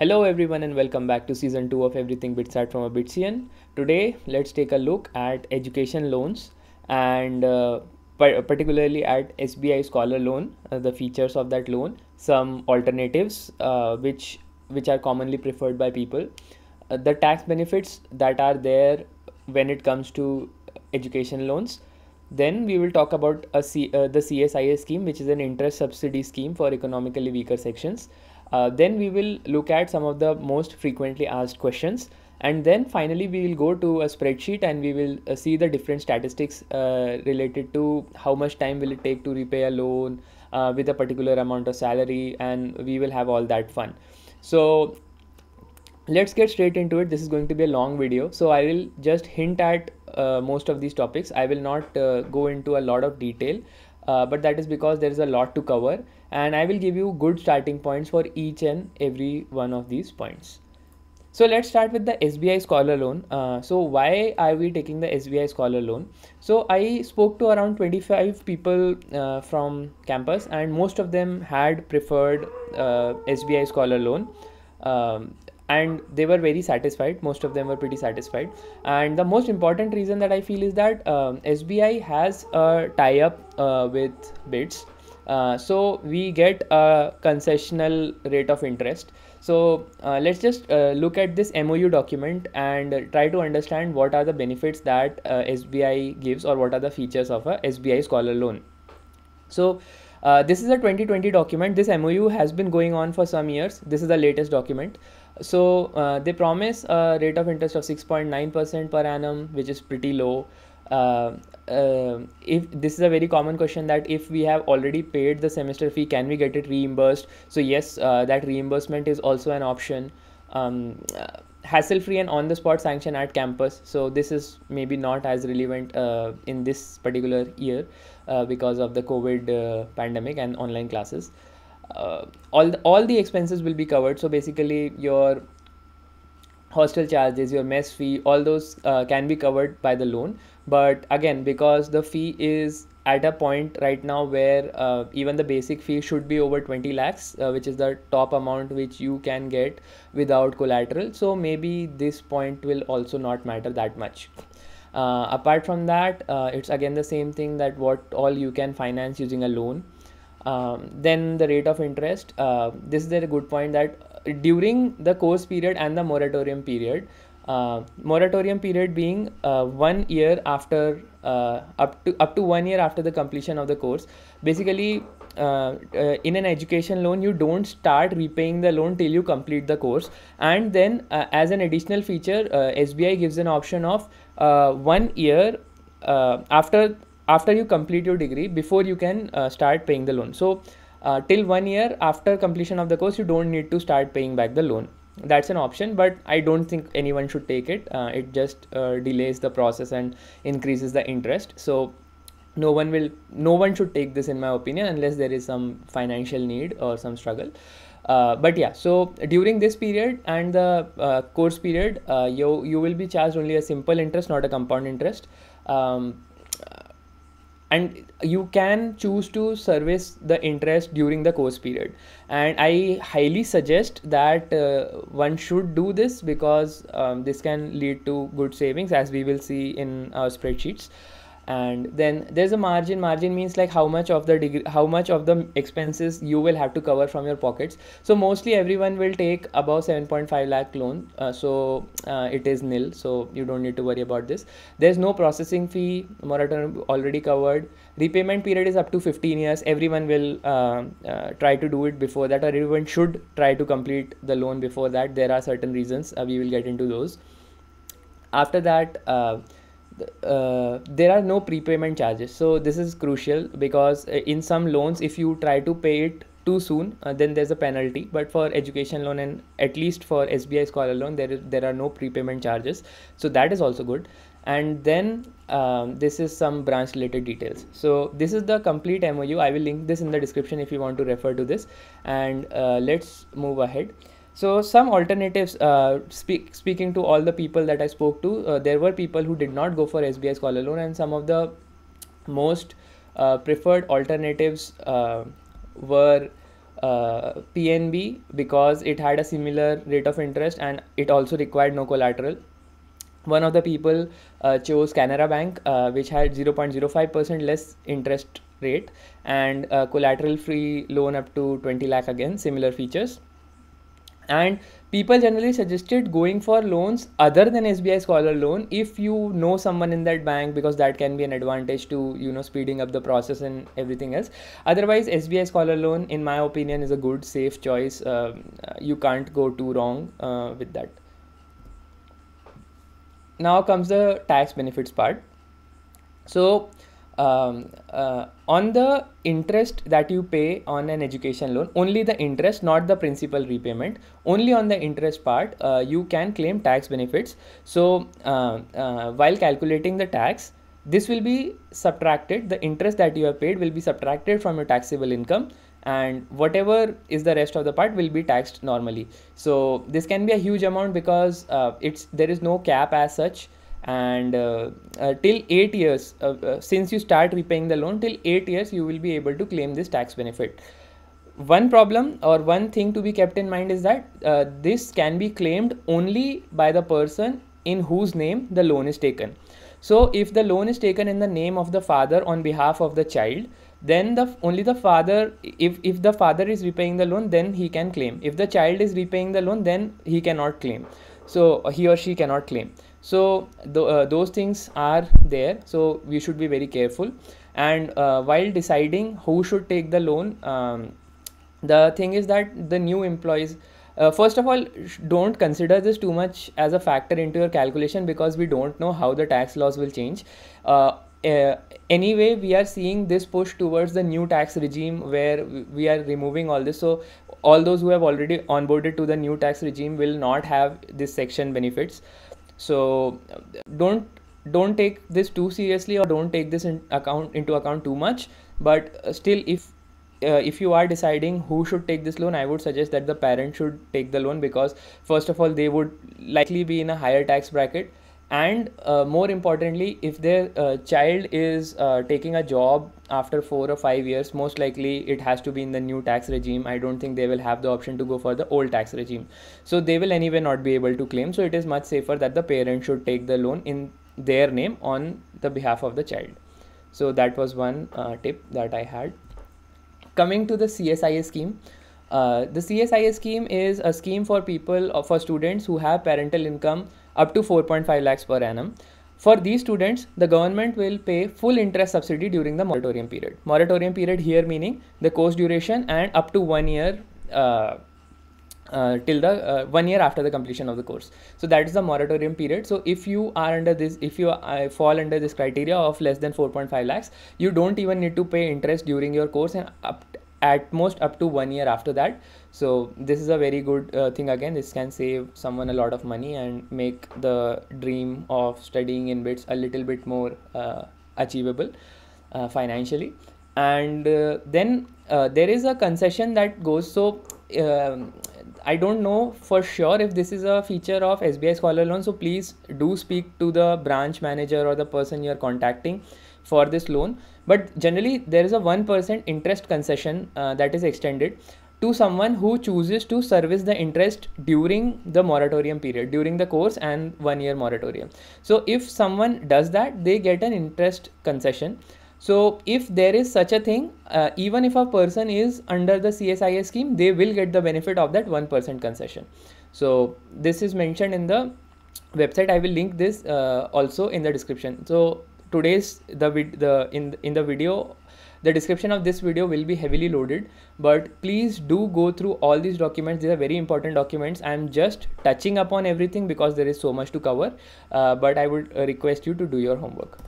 Hello everyone and welcome back to season 2 of Everything Bitsart from a Bitsian. Today let's take a look at education loans and uh, particularly at SBI Scholar Loan, uh, the features of that loan, some alternatives uh, which which are commonly preferred by people, uh, the tax benefits that are there when it comes to education loans. Then we will talk about a C, uh, the CSIS scheme, which is an interest subsidy scheme for economically weaker sections uh, then we will look at some of the most frequently asked questions and then finally we will go to a spreadsheet and we will uh, see the different statistics uh, related to how much time will it take to repay a loan uh, with a particular amount of salary and we will have all that fun so let's get straight into it this is going to be a long video so i will just hint at uh, most of these topics i will not uh, go into a lot of detail but that is because there is a lot to cover and I will give you good starting points for each and every one of these points. So let's start with the SBI Scholar Loan. Uh, so why are we taking the SBI Scholar Loan? So I spoke to around 25 people uh, from campus and most of them had preferred uh, SBI Scholar Loan. Um, and they were very satisfied most of them were pretty satisfied and the most important reason that i feel is that um, sbi has a tie up uh, with BITS. Uh, so we get a concessional rate of interest. So uh, let's just uh, look at this MOU document and try to understand what are the benefits that uh, SBI gives or what are the features of a SBI scholar loan. So uh, this is a 2020 document. This MOU has been going on for some years. This is the latest document. So they promise a rate of interest of 6.9% per annum, which is pretty low. Uh, uh, if this is a very common question that if we have already paid the semester fee can we get it reimbursed so yes uh, that reimbursement is also an option um, hassle free and on the spot sanction at campus so this is maybe not as relevant uh, in this particular year uh, because of the covid uh, pandemic and online classes all the, all the expenses will be covered so basically your hostel charges your mess fee all those can be covered by the loan but again because the fee is at a point right now where uh, even the basic fee should be over 20 lakhs uh, which is the top amount which you can get without collateral so maybe this point will also not matter that much uh, apart from that uh, it's again the same thing that what all you can finance using a loan um, then the rate of interest uh, this is a good point that during the course period and the moratorium period uh, moratorium period being uh, one year after uh, up to up to one year after the completion of the course basically uh, uh, in an education loan you don't start repaying the loan till you complete the course and then uh, as an additional feature sbi gives an option of one year after after you complete your degree before you can start paying the loan so till one year after completion of the course you don't need to start paying back the loan that's an option but i don't think anyone should take it uh, it just uh, delays the process and increases the interest so no one will no one should take this in my opinion unless there is some financial need or some struggle uh, but yeah so during this period and the uh, course period uh, you you will be charged only a simple interest not a compound interest um, and you can choose to service the interest during the course period and i highly suggest that uh, one should do this because um, this can lead to good savings as we will see in our spreadsheets and then there's a margin margin means like how much of the degree how much of the expenses you will have to cover from your pockets so mostly everyone will take above 7.5 lakh loan uh, so uh, it is nil so you don't need to worry about this there's no processing fee moratorium already covered repayment period is up to 15 years everyone will uh, uh try to do it before that or everyone should try to complete the loan before that there are certain reasons uh, we will get into those after that uh, uh, there are no prepayment charges so this is crucial because uh, in some loans if you try to pay it too soon uh, then there's a penalty but for education loan and at least for SBI scholar loan there is there are no prepayment charges so that is also good and then um, this is some branch related details so this is the complete MOU I will link this in the description if you want to refer to this and uh, let's move ahead so some alternatives, uh, speak, speaking to all the people that I spoke to, uh, there were people who did not go for SBI call Loan and some of the most uh, preferred alternatives uh, were uh, PNB because it had a similar rate of interest and it also required no collateral. One of the people uh, chose Canara Bank, which had 0.05% less interest rate and collateral free loan up to 20 lakh again, similar features and people generally suggested going for loans other than SBI Scholar loan if you know someone in that bank because that can be an advantage to you know speeding up the process and everything else. Otherwise, SBI Scholar loan, in my opinion, is a good safe choice. Uh, you can't go too wrong uh, with that. Now comes the tax benefits part. So um, uh, on the interest that you pay on an education loan, only the interest, not the principal repayment, only on the interest part, uh, you can claim tax benefits. So uh, uh, while calculating the tax, this will be subtracted, the interest that you have paid will be subtracted from your taxable income and whatever is the rest of the part will be taxed normally. So this can be a huge amount because uh, it's there is no cap as such and uh, uh, till 8 years uh, uh, since you start repaying the loan till 8 years you will be able to claim this tax benefit one problem or one thing to be kept in mind is that uh, this can be claimed only by the person in whose name the loan is taken so if the loan is taken in the name of the father on behalf of the child then the only the father if if the father is repaying the loan then he can claim if the child is repaying the loan then he cannot claim so he or she cannot claim so uh, those things are there so we should be very careful and uh, while deciding who should take the loan um, the thing is that the new employees uh, first of all don't consider this too much as a factor into your calculation because we don't know how the tax laws will change uh, uh anyway we are seeing this push towards the new tax regime where we are removing all this so all those who have already onboarded to the new tax regime will not have this section benefits so don't don't take this too seriously or don't take this in account into account too much but uh, still if uh, if you are deciding who should take this loan i would suggest that the parent should take the loan because first of all they would likely be in a higher tax bracket and uh, more importantly if their uh, child is uh, taking a job after 4 or 5 years most likely it has to be in the new tax regime i don't think they will have the option to go for the old tax regime so they will anyway not be able to claim so it is much safer that the parent should take the loan in their name on the behalf of the child so that was one uh, tip that i had coming to the CSI scheme uh, the CSI scheme is a scheme for people uh, for students who have parental income up to 4.5 lakhs per annum. For these students, the government will pay full interest subsidy during the moratorium period. Moratorium period here meaning the course duration and up to one year uh, uh, till the uh, one year after the completion of the course. So that is the moratorium period. So if you are under this, if you uh, fall under this criteria of less than 4.5 lakhs, you don't even need to pay interest during your course and up at most up to one year after that so this is a very good uh, thing again this can save someone a lot of money and make the dream of studying in bits a little bit more uh, achievable uh, financially and uh, then uh, there is a concession that goes so um, I don't know for sure if this is a feature of SBI Scholar Loan so please do speak to the branch manager or the person you're contacting for this loan but generally there is a 1% interest concession uh, that is extended to someone who chooses to service the interest during the moratorium period during the course and one year moratorium so if someone does that they get an interest concession so if there is such a thing uh, even if a person is under the csis scheme they will get the benefit of that 1% concession so this is mentioned in the website i will link this uh, also in the description so today's the vid the in in the video the description of this video will be heavily loaded but please do go through all these documents these are very important documents i'm just touching upon everything because there is so much to cover uh, but i would uh, request you to do your homework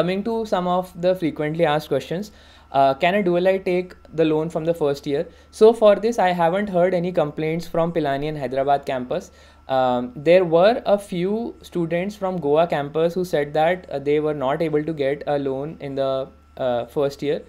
coming to some of the frequently asked questions uh, can a dual I take the loan from the first year? So for this, I haven't heard any complaints from Pilani and Hyderabad campus um, there were a few students from Goa campus who said that uh, they were not able to get a loan in the uh, first year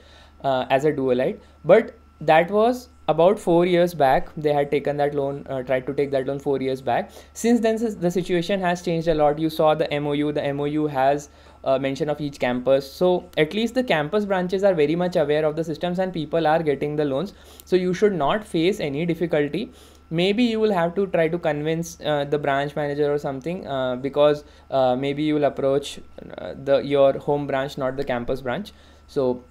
uh, as a dualite, but that was about four years back. They had taken that loan, uh, tried to take that loan four years back. Since then, the situation has changed a lot. You saw the MOU. The MOU has uh, mention of each campus. So at least the campus branches are very much aware of the systems and people are getting the loans. So you should not face any difficulty maybe you will have to try to convince uh, the branch manager or something uh, because uh, maybe you will approach uh, the your home branch not the campus branch so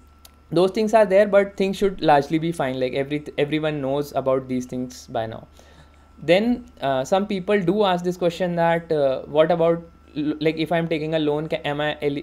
those things are there but things should largely be fine like every everyone knows about these things by now then uh, some people do ask this question that uh, what about like if i'm taking a loan am i el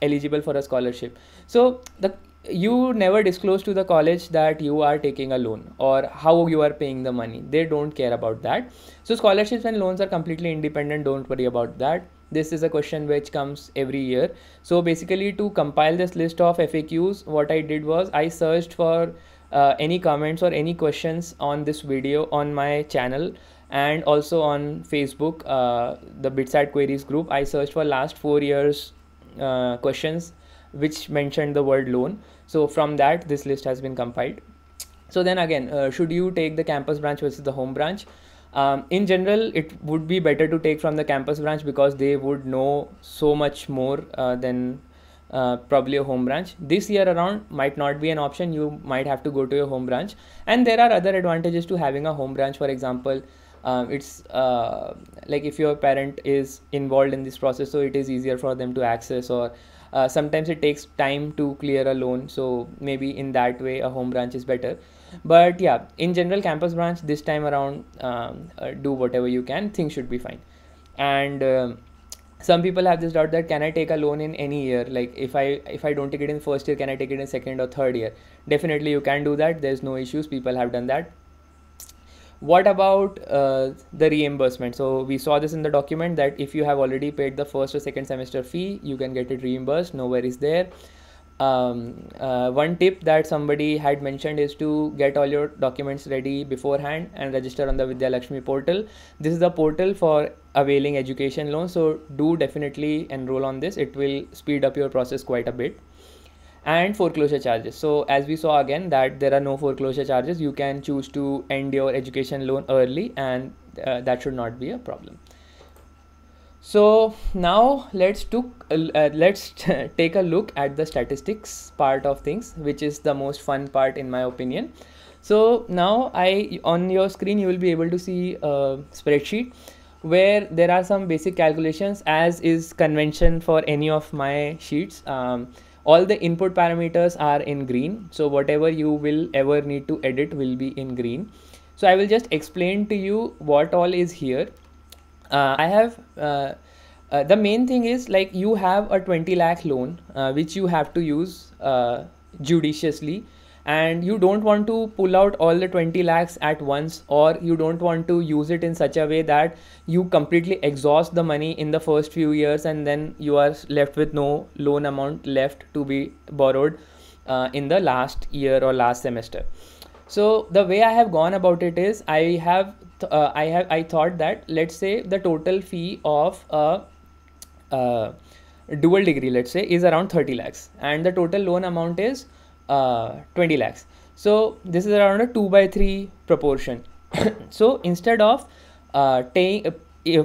eligible for a scholarship so the you never disclose to the college that you are taking a loan or how you are paying the money they don't care about that so scholarships and loans are completely independent don't worry about that this is a question which comes every year so basically to compile this list of faqs what i did was i searched for uh, any comments or any questions on this video on my channel and also on facebook uh, the bitsat queries group i searched for last four years uh, questions which mentioned the word loan. So from that, this list has been compiled. So then again, uh, should you take the campus branch versus the home branch? Um, in general, it would be better to take from the campus branch because they would know so much more uh, than uh, probably a home branch. This year around might not be an option. You might have to go to your home branch. And there are other advantages to having a home branch. For example, um, it's uh, like if your parent is involved in this process so it is easier for them to access or uh, sometimes it takes time to clear a loan so maybe in that way a home branch is better but yeah in general campus branch this time around um, uh, do whatever you can things should be fine and um, some people have this doubt that can i take a loan in any year like if i if i don't take it in first year can i take it in second or third year definitely you can do that there's no issues people have done that what about uh, the reimbursement so we saw this in the document that if you have already paid the first or second semester fee you can get it reimbursed no worries there um, uh, one tip that somebody had mentioned is to get all your documents ready beforehand and register on the Vidya Lakshmi portal. This is the portal for availing education loans, so do definitely enroll on this. It will speed up your process quite a bit and foreclosure charges so as we saw again that there are no foreclosure charges you can choose to end your education loan early and uh, that should not be a problem so now let's took uh, uh let's take a look at the statistics part of things which is the most fun part in my opinion so now i on your screen you will be able to see a spreadsheet where there are some basic calculations as is convention for any of my sheets um, all the input parameters are in green so whatever you will ever need to edit will be in green so i will just explain to you what all is here uh, i have uh, uh, the main thing is like you have a 20 lakh loan uh, which you have to use uh, judiciously and you don't want to pull out all the 20 lakhs at once or you don't want to use it in such a way that you completely exhaust the money in the first few years and then you are left with no loan amount left to be borrowed uh, in the last year or last semester so the way i have gone about it is i have th- uh, i have i thought that let's say the total fee of a uh, dual degree let's say is around 30 lakhs and the total loan amount is uh, 20 lakhs so this is around a 2 by 3 proportion so instead of uh,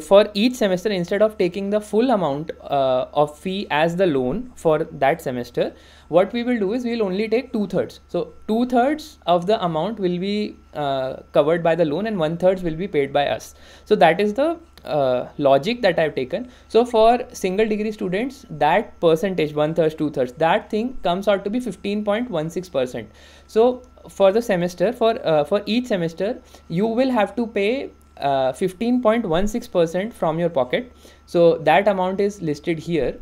for each semester instead of taking the full amount uh, of fee as the loan for that semester what we will do is we'll only take two-thirds so two-thirds of the amount will be uh, covered by the loan and one-thirds will be paid by us so that is the uh, logic that I've taken. So for single degree students, that percentage, one third, two thirds, that thing comes out to be 15.16%. So for the semester, for uh, for each semester, you will have to pay 15.16% uh, from your pocket. So that amount is listed here.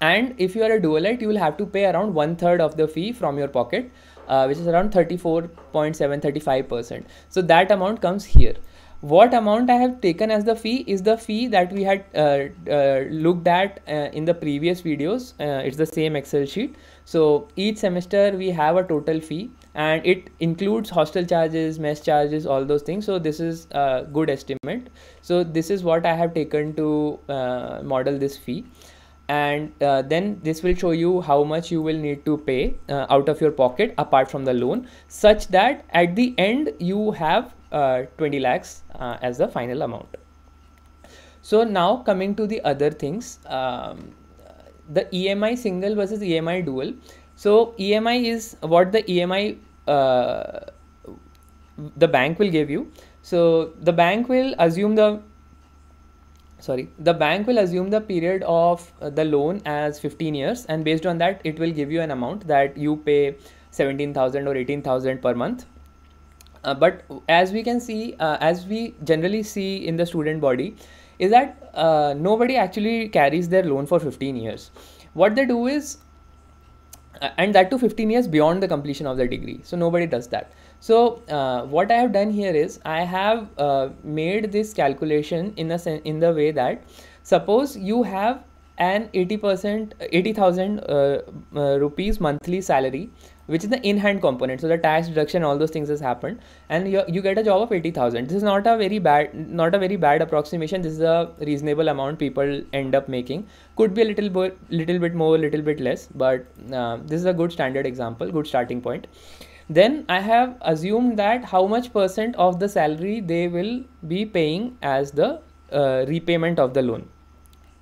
And if you are a dualite, you will have to pay around one third of the fee from your pocket, uh, which is around 34.735%. So that amount comes here what amount I have taken as the fee is the fee that we had uh, uh, looked at uh, in the previous videos. Uh, it's the same Excel sheet. So each semester we have a total fee and it includes hostel charges, mess charges, all those things. So this is a good estimate. So this is what I have taken to uh, model this fee. And uh, then this will show you how much you will need to pay uh, out of your pocket apart from the loan, such that at the end you have uh, 20 lakhs uh, as the final amount. So now coming to the other things. Um, the EMI single versus EMI dual. So EMI is what the EMI uh, the bank will give you. So the bank will assume the sorry the bank will assume the period of uh, the loan as 15 years and based on that it will give you an amount that you pay 17000 or 18000 per month uh, but as we can see uh, as we generally see in the student body is that uh, nobody actually carries their loan for 15 years. What they do is, and that to 15 years beyond the completion of the degree. So nobody does that. So uh, what I have done here is I have uh, made this calculation in a in the way that suppose you have an 80% 80,000 uh, uh, rupees monthly salary which is the in-hand component so the tax deduction all those things has happened and you, you get a job of 80000 this is not a very bad not a very bad approximation this is a reasonable amount people end up making could be a little bit little bit more little bit less but uh, this is a good standard example good starting point then i have assumed that how much percent of the salary they will be paying as the uh, repayment of the loan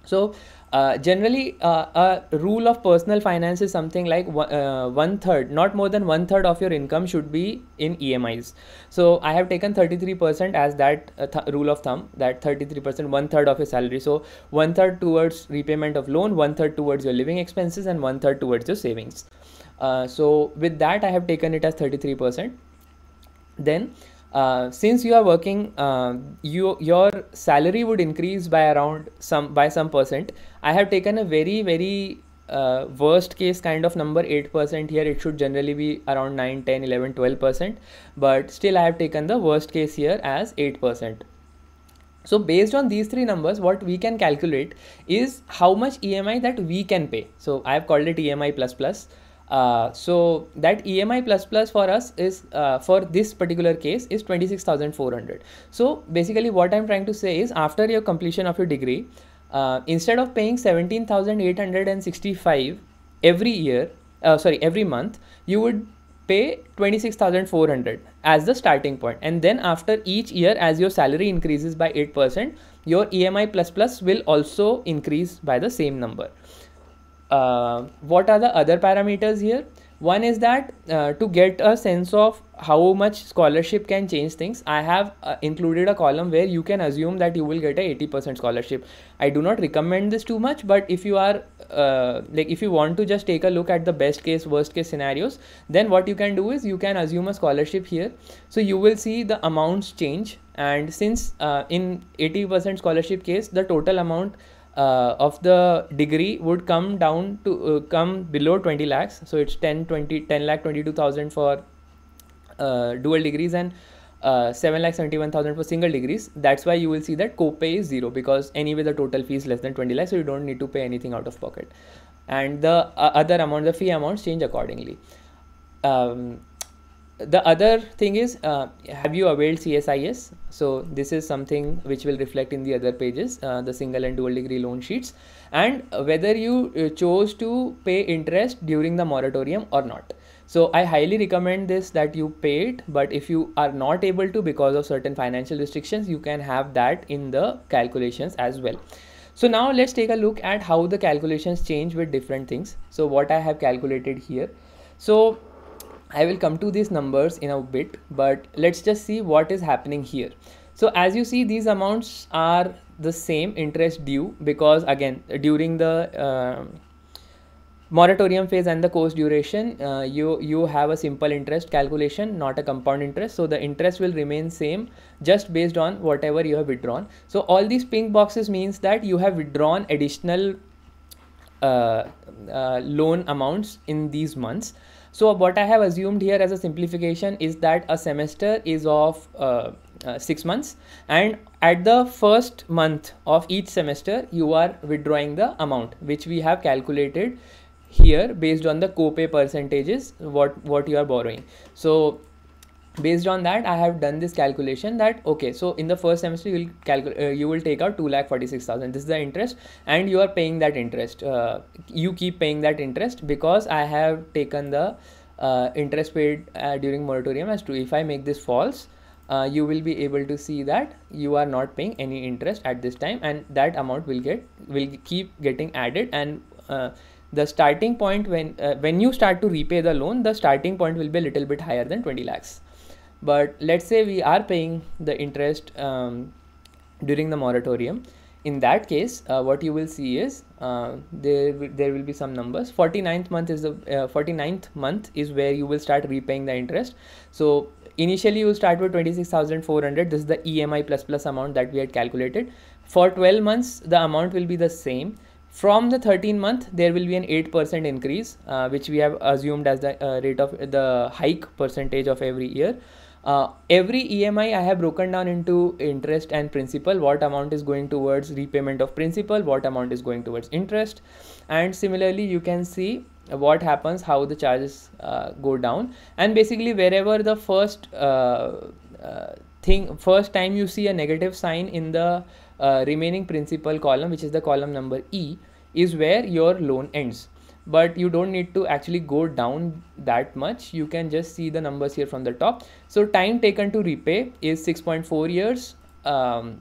so uh, generally, uh, a rule of personal finance is something like one, uh, one third, not more than one third of your income should be in EMIs. So I have taken 33% as that uh, th rule of thumb, that 33%, one third of your salary. So one third towards repayment of loan, one third towards your living expenses, and one third towards your savings. Uh, so with that, I have taken it as 33%. Then uh, since you are working, uh, you your salary would increase by around some by some percent. I have taken a very very uh, worst case kind of number 8% here it should generally be around 9 10 11 12% but still i have taken the worst case here as 8% so based on these three numbers what we can calculate is how much emi that we can pay so i have called it emi plus plus uh, so that EMI plus plus for us is uh, for this particular case is 26,400. So basically what I'm trying to say is after your completion of your degree, uh, instead of paying 17,865 every year, uh, sorry, every month, you would pay 26,400 as the starting point. And then after each year, as your salary increases by 8%, your EMI plus plus will also increase by the same number uh, what are the other parameters here one is that uh, to get a sense of how much scholarship can change things i have uh, included a column where you can assume that you will get a 80% scholarship i do not recommend this too much but if you are uh, like if you want to just take a look at the best case worst case scenarios then what you can do is you can assume a scholarship here so you will see the amounts change and since uh, in 80% scholarship case the total amount uh, of the degree would come down to uh, come below 20 lakhs so it's 10 20 10 lakh 22000 for uh, dual degrees and uh, 7 lakh 71000 for single degrees that's why you will see that copay is zero because anyway the total fee is less than 20 lakhs so you don't need to pay anything out of pocket and the uh, other amount the fee amounts change accordingly um, the other thing is uh, have you availed CSIS so this is something which will reflect in the other pages uh, the single and dual degree loan sheets and whether you uh, chose to pay interest during the moratorium or not so I highly recommend this that you pay it but if you are not able to because of certain financial restrictions you can have that in the calculations as well so now let's take a look at how the calculations change with different things so what I have calculated here so I will come to these numbers in a bit, but let's just see what is happening here. So as you see, these amounts are the same interest due because again, during the uh, moratorium phase and the course duration, uh, you, you have a simple interest calculation, not a compound interest. So the interest will remain same just based on whatever you have withdrawn. So all these pink boxes means that you have withdrawn additional uh, uh loan amounts in these months so what I have assumed here as a simplification is that a semester is of uh, uh, six months and at the first month of each semester you are withdrawing the amount which we have calculated here based on the copay percentages what what you are borrowing so based on that i have done this calculation that okay so in the first semester you will calculate uh, you will take out 2 lakh 46000 this is the interest and you are paying that interest uh, you keep paying that interest because i have taken the uh, interest paid uh, during moratorium as to if i make this false uh, you will be able to see that you are not paying any interest at this time and that amount will get will keep getting added and uh, the starting point when when you start to repay the loan the starting point will be a little bit higher than 20 lakhs but let's say we are paying the interest um, during the moratorium in that case uh, what you will see is uh, there there will be some numbers 49th month is the uh, 49th month is where you will start repaying the interest so initially you start with 26400 this is the emi plus plus amount that we had calculated for 12 months the amount will be the same from the 13 month there will be an 8% increase uh, which we have assumed as the uh, rate of the hike percentage of every year uh, every EMI I have broken down into interest and principal, what amount is going towards repayment of principal, what amount is going towards interest. And similarly, you can see what happens, how the charges uh, go down. And basically wherever the first uh, uh thing, first time you see a negative sign in the uh, remaining principal column, which is the column number E, is where your loan ends but you don't need to actually go down that much you can just see the numbers here from the top so time taken to repay is 6.4 years um,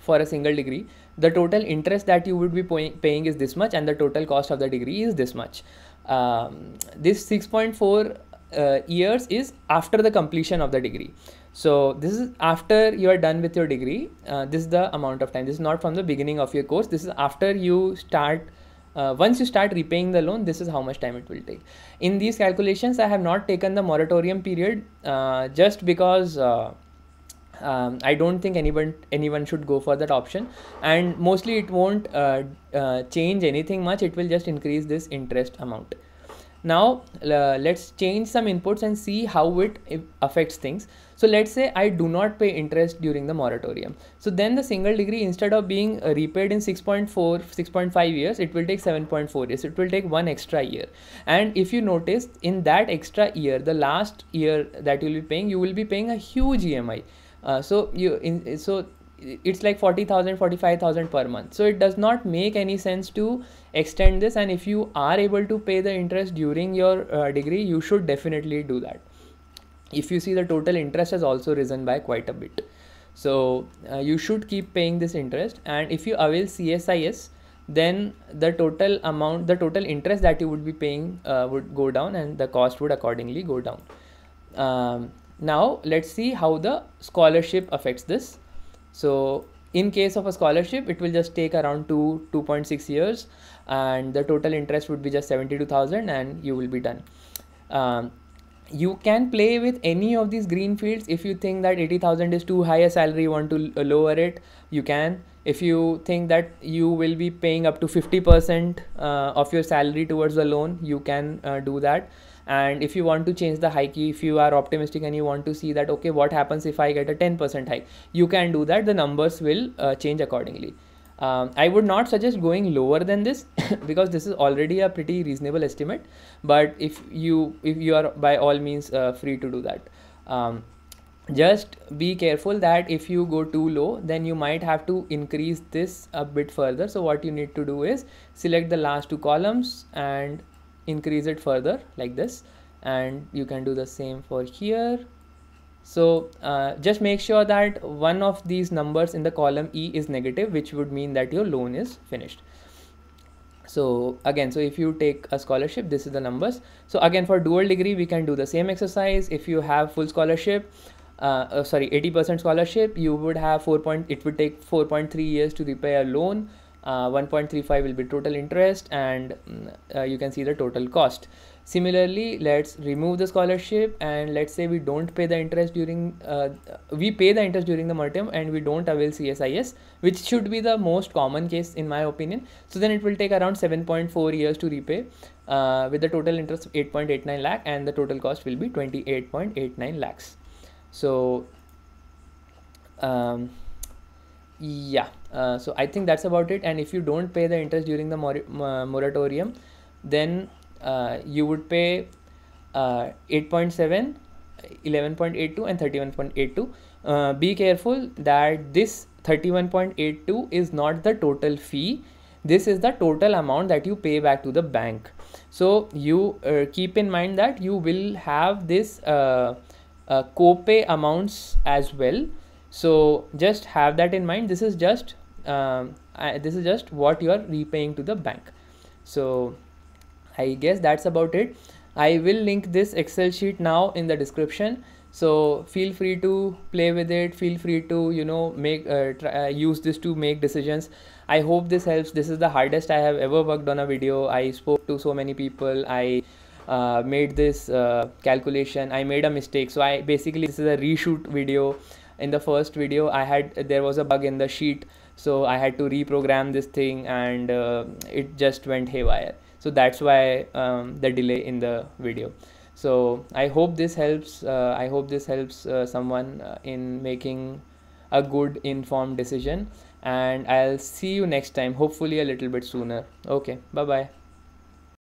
for a single degree the total interest that you would be pay paying is this much and the total cost of the degree is this much um, this 6.4 uh, years is after the completion of the degree so this is after you are done with your degree uh, this is the amount of time this is not from the beginning of your course this is after you start uh, once you start repaying the loan, this is how much time it will take. In these calculations, I have not taken the moratorium period uh, just because uh, um, I don't think anyone anyone should go for that option. And mostly, it won't uh, uh, change anything much. It will just increase this interest amount now uh, let's change some inputs and see how it affects things so let's say i do not pay interest during the moratorium so then the single degree instead of being uh, repaid in 6.4 6.5 years it will take 7.4 years it will take one extra year and if you notice in that extra year the last year that you'll be paying you will be paying a huge emi uh, so you in so it's like 40,000, 45,000 per month. So it does not make any sense to extend this. And if you are able to pay the interest during your uh, degree, you should definitely do that. If you see the total interest has also risen by quite a bit. So uh, you should keep paying this interest. And if you avail CSIS, then the total amount, the total interest that you would be paying uh, would go down and the cost would accordingly go down. Um, now let's see how the scholarship affects this so in case of a scholarship, it will just take around two, 2.6 years and the total interest would be just 72,000 and you will be done. Um, you can play with any of these green fields if you think that 80,000 is too high a salary, you want to uh, lower it, you can. If you think that you will be paying up to 50% uh, of your salary towards the loan, you can uh, do that and if you want to change the high key if you are optimistic and you want to see that okay what happens if i get a 10% hike you can do that the numbers will uh, change accordingly um, i would not suggest going lower than this because this is already a pretty reasonable estimate but if you if you are by all means uh, free to do that um, just be careful that if you go too low then you might have to increase this a bit further so what you need to do is select the last two columns and increase it further like this and you can do the same for here so uh, just make sure that one of these numbers in the column E is negative which would mean that your loan is finished so again so if you take a scholarship this is the numbers so again for dual degree we can do the same exercise if you have full scholarship uh, uh sorry 80% scholarship you would have 4 point it would take 4.3 years to repay a loan uh, 1.35 will be total interest and mm, uh, you can see the total cost similarly let's remove the scholarship and let's say we don't pay the interest during uh, we pay the interest during the term and we don't avail csis which should be the most common case in my opinion so then it will take around 7.4 years to repay uh, with the total interest of 8.89 lakh and the total cost will be 28.89 lakhs so um, yeah uh, so I think that's about it. And if you don't pay the interest during the mor moratorium, then uh, you would pay uh, 8.7, 11.82 and 31.82. Uh, be careful that this 31.82 is not the total fee. This is the total amount that you pay back to the bank. So you uh, keep in mind that you will have this copay amounts as well. So just have that in mind. This is just um, I, this is just what you are repaying to the bank so i guess that's about it i will link this excel sheet now in the description so feel free to play with it feel free to you know make uh, try, uh, use this to make decisions i hope this helps this is the hardest i have ever worked on a video i spoke to so many people i uh, made this uh, calculation i made a mistake so i basically this is a reshoot video in the first video i had there was a bug in the sheet so i had to reprogram this thing and uh, it just went haywire so that's why um, the delay in the video so i hope this helps uh, i hope this helps uh, someone uh, in making a good informed decision and i'll see you next time hopefully a little bit sooner okay bye bye